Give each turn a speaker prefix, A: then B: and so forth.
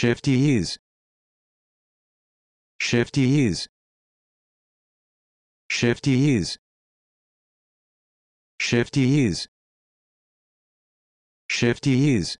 A: shifties shifties shifties shifties shifties